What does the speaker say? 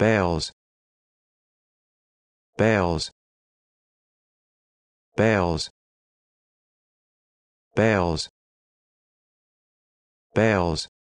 Bales. Bales. Bales. Bales. Bales.